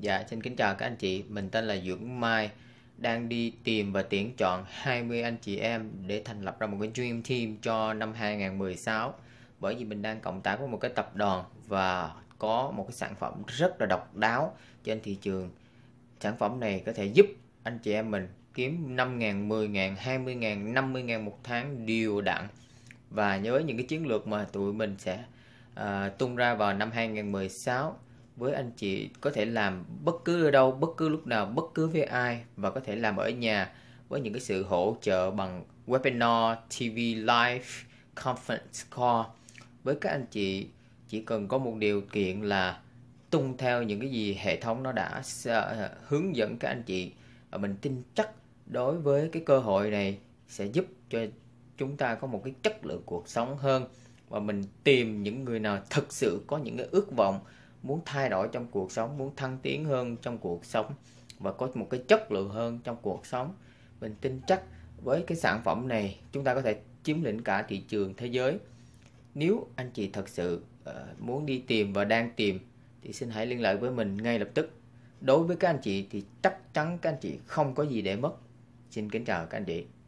Dạ, xin kính chào các anh chị. Mình tên là Dưỡng Mai, đang đi tìm và tuyển chọn 20 anh chị em để thành lập ra một cái Dream Team cho năm 2016. Bởi vì mình đang cộng tác với một cái tập đoàn và có một cái sản phẩm rất là độc đáo trên thị trường. Sản phẩm này có thể giúp anh chị em mình kiếm 5.000, 10.000, 20.000, 50.000 một tháng đều đặn. Và nhớ những cái chiến lược mà tụi mình sẽ uh, tung ra vào năm 2016 với anh chị có thể làm bất cứ ở đâu bất cứ lúc nào bất cứ với ai và có thể làm ở nhà với những cái sự hỗ trợ bằng webinar TV live conference call với các anh chị chỉ cần có một điều kiện là tung theo những cái gì hệ thống nó đã hướng dẫn các anh chị và mình tin chắc đối với cái cơ hội này sẽ giúp cho chúng ta có một cái chất lượng cuộc sống hơn và mình tìm những người nào thực sự có những cái ước vọng muốn thay đổi trong cuộc sống muốn thăng tiến hơn trong cuộc sống và có một cái chất lượng hơn trong cuộc sống mình tin chắc với cái sản phẩm này chúng ta có thể chiếm lĩnh cả thị trường thế giới nếu anh chị thật sự uh, muốn đi tìm và đang tìm thì xin hãy liên lạc với mình ngay lập tức đối với các anh chị thì chắc chắn các anh chị không có gì để mất xin kính chào các anh chị